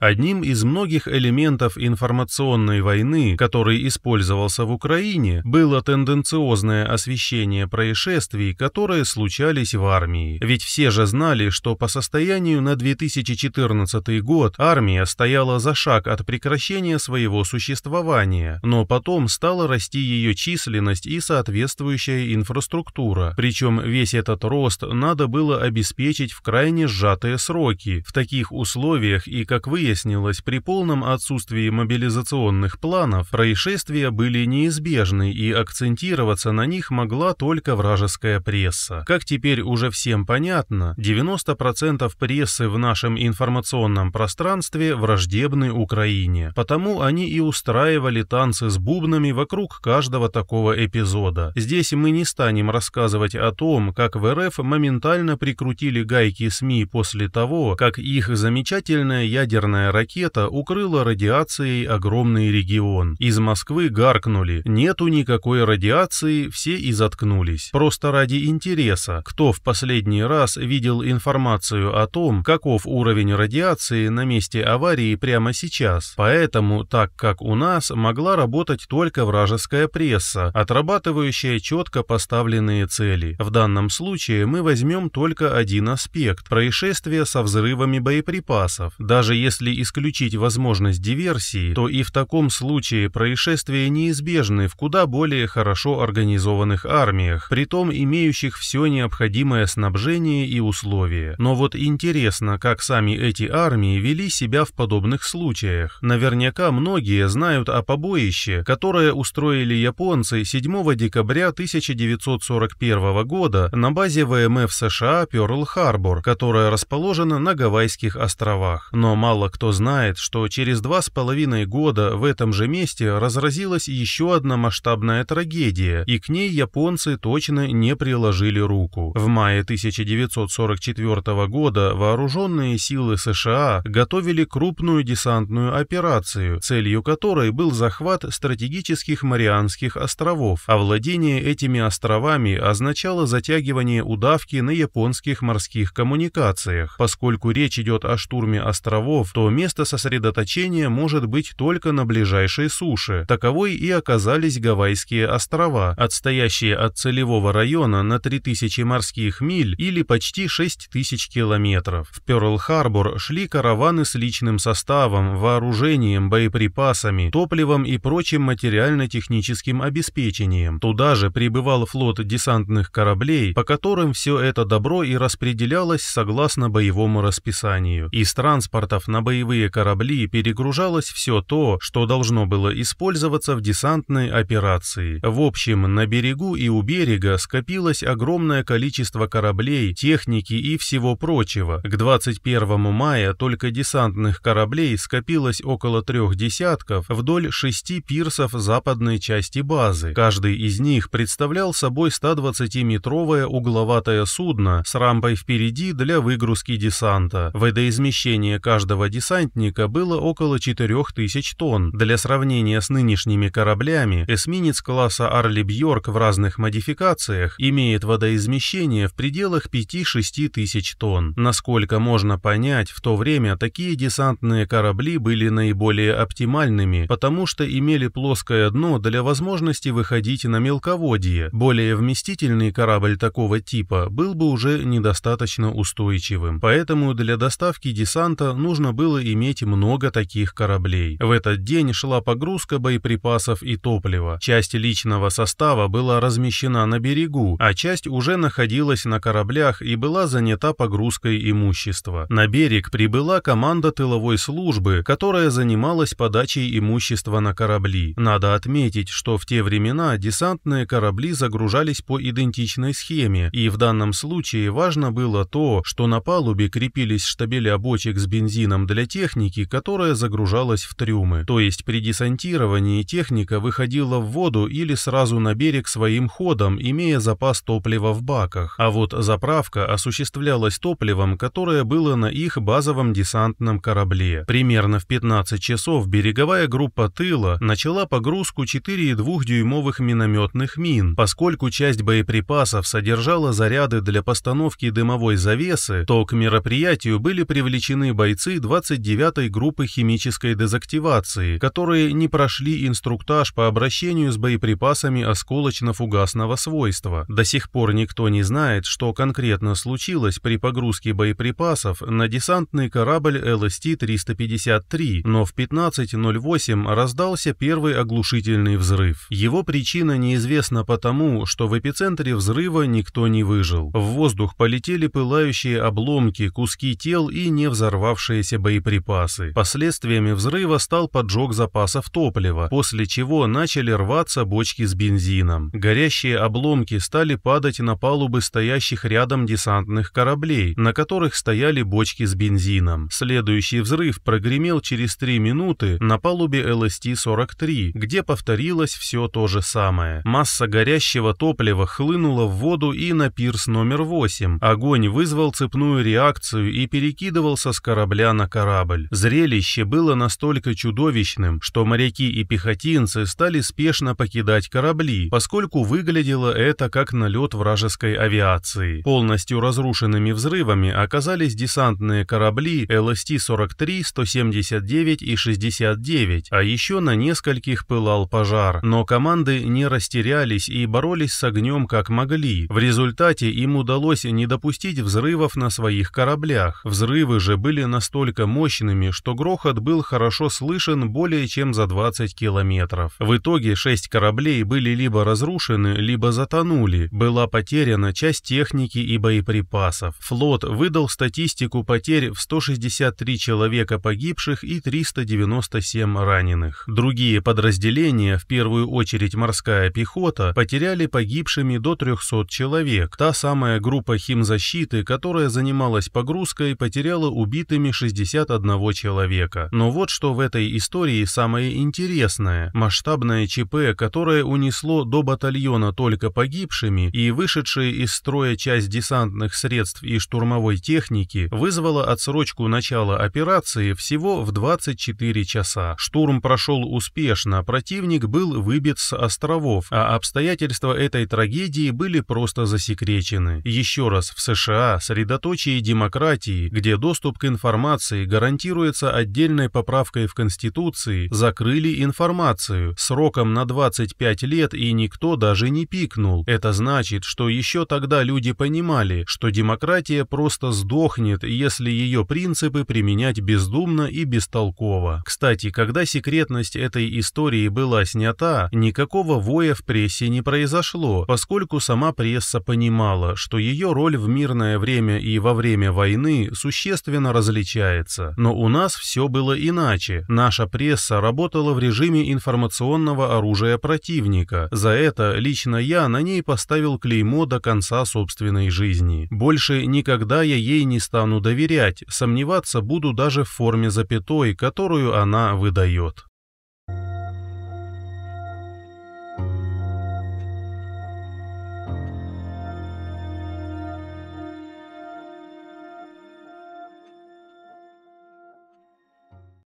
Одним из многих элементов информационной войны, который использовался в Украине, было тенденциозное освещение происшествий, которые случались в армии. Ведь все же знали, что по состоянию на 2014 год армия стояла за шаг от прекращения своего существования, но потом стала расти ее численность и соответствующая инфраструктура. Причем весь этот рост надо было обеспечить в крайне сжатые сроки, в таких условиях и, как вы выяснилось, при полном отсутствии мобилизационных планов происшествия были неизбежны и акцентироваться на них могла только вражеская пресса. Как теперь уже всем понятно, 90% прессы в нашем информационном пространстве враждебны Украине, потому они и устраивали танцы с бубнами вокруг каждого такого эпизода. Здесь мы не станем рассказывать о том, как в РФ моментально прикрутили гайки СМИ после того, как их замечательная ядерная ядерная ракета укрыла радиацией огромный регион. Из Москвы гаркнули «нету никакой радиации», все и заткнулись. Просто ради интереса, кто в последний раз видел информацию о том, каков уровень радиации на месте аварии прямо сейчас. Поэтому, так как у нас, могла работать только вражеская пресса, отрабатывающая четко поставленные цели. В данном случае мы возьмем только один аспект – происшествие со взрывами боеприпасов. Даже если если исключить возможность диверсии, то и в таком случае происшествия неизбежны в куда более хорошо организованных армиях, притом имеющих все необходимое снабжение и условия. Но вот интересно, как сами эти армии вели себя в подобных случаях. Наверняка многие знают о побоище, которое устроили японцы 7 декабря 1941 года на базе ВМФ США Пёрл-Харбор, которая расположена на Гавайских островах. Но мало кто знает, что через два с половиной года в этом же месте разразилась еще одна масштабная трагедия, и к ней японцы точно не приложили руку. В мае 1944 года вооруженные силы США готовили крупную десантную операцию, целью которой был захват стратегических Марианских островов, а владение этими островами означало затягивание удавки на японских морских коммуникациях. Поскольку речь идет о штурме островов, то место сосредоточения может быть только на ближайшей суше. Таковой и оказались Гавайские острова, отстоящие от целевого района на 3000 морских миль или почти 6000 километров. В Пёрл-Харбор шли караваны с личным составом, вооружением, боеприпасами, топливом и прочим материально-техническим обеспечением. Туда же прибывал флот десантных кораблей, по которым все это добро и распределялось согласно боевому расписанию. Из транспортов на боевые боевые корабли перегружалось все то, что должно было использоваться в десантной операции. В общем, на берегу и у берега скопилось огромное количество кораблей, техники и всего прочего. К 21 мая только десантных кораблей скопилось около трех десятков вдоль шести пирсов западной части базы. Каждый из них представлял собой 120-метровое угловатое судно с рампой впереди для выгрузки десанта. Водоизмещение каждого десанта десантника было около 4000 тонн. Для сравнения с нынешними кораблями, эсминец класса «Арли Бьорк» в разных модификациях имеет водоизмещение в пределах 5-6 тысяч тонн. Насколько можно понять, в то время такие десантные корабли были наиболее оптимальными, потому что имели плоское дно для возможности выходить на мелководье. Более вместительный корабль такого типа был бы уже недостаточно устойчивым. Поэтому для доставки десанта нужно было было иметь много таких кораблей. В этот день шла погрузка боеприпасов и топлива. Часть личного состава была размещена на берегу, а часть уже находилась на кораблях и была занята погрузкой имущества. На берег прибыла команда тыловой службы, которая занималась подачей имущества на корабли. Надо отметить, что в те времена десантные корабли загружались по идентичной схеме, и в данном случае важно было то, что на палубе крепились штабеля бочек с бензином для для техники, которая загружалась в трюмы, то есть при десантировании техника выходила в воду или сразу на берег своим ходом, имея запас топлива в баках, а вот заправка осуществлялась топливом, которое было на их базовом десантном корабле. Примерно в 15 часов береговая группа тыла начала погрузку 4,2-дюймовых минометных мин, поскольку часть боеприпасов содержала заряды для постановки дымовой завесы, то к мероприятию были привлечены бойцы 20 29 группы химической дезактивации, которые не прошли инструктаж по обращению с боеприпасами осколочно-фугасного свойства. До сих пор никто не знает, что конкретно случилось при погрузке боеприпасов на десантный корабль LST-353, но в 15.08 раздался первый оглушительный взрыв. Его причина неизвестна потому, что в эпицентре взрыва никто не выжил. В воздух полетели пылающие обломки, куски тел и не взорвавшиеся боеприпасы боеприпасы. Последствиями взрыва стал поджог запасов топлива, после чего начали рваться бочки с бензином. Горящие обломки стали падать на палубы стоящих рядом десантных кораблей, на которых стояли бочки с бензином. Следующий взрыв прогремел через 3 минуты на палубе LST-43, где повторилось все то же самое. Масса горящего топлива хлынула в воду и на пирс номер 8. Огонь вызвал цепную реакцию и перекидывался с корабля на корабль корабль. Зрелище было настолько чудовищным, что моряки и пехотинцы стали спешно покидать корабли, поскольку выглядело это как налет вражеской авиации. Полностью разрушенными взрывами оказались десантные корабли LST-43, 179 и 69, а еще на нескольких пылал пожар. Но команды не растерялись и боролись с огнем как могли. В результате им удалось не допустить взрывов на своих кораблях. Взрывы же были настолько мощными, мощными, что грохот был хорошо слышен более чем за 20 километров. В итоге шесть кораблей были либо разрушены, либо затонули, была потеряна часть техники и боеприпасов. Флот выдал статистику потерь в 163 человека погибших и 397 раненых. Другие подразделения, в первую очередь морская пехота, потеряли погибшими до 300 человек. Та самая группа химзащиты, которая занималась погрузкой, потеряла убитыми 60 от одного человека. Но вот что в этой истории самое интересное. Масштабное ЧП, которое унесло до батальона только погибшими и вышедшие из строя часть десантных средств и штурмовой техники, вызвало отсрочку начала операции всего в 24 часа. Штурм прошел успешно, противник был выбит с островов, а обстоятельства этой трагедии были просто засекречены. Еще раз, в США, средоточие демократии, где доступ к информации гораздо гарантируется отдельной поправкой в Конституции, закрыли информацию сроком на 25 лет и никто даже не пикнул. Это значит, что еще тогда люди понимали, что демократия просто сдохнет, если ее принципы применять бездумно и бестолково. Кстати, когда секретность этой истории была снята, никакого воя в прессе не произошло, поскольку сама пресса понимала, что ее роль в мирное время и во время войны существенно различается пресса, но у нас все было иначе. Наша пресса работала в режиме информационного оружия противника. За это лично я на ней поставил клеймо до конца собственной жизни. Больше никогда я ей не стану доверять, сомневаться буду даже в форме запятой, которую она выдает.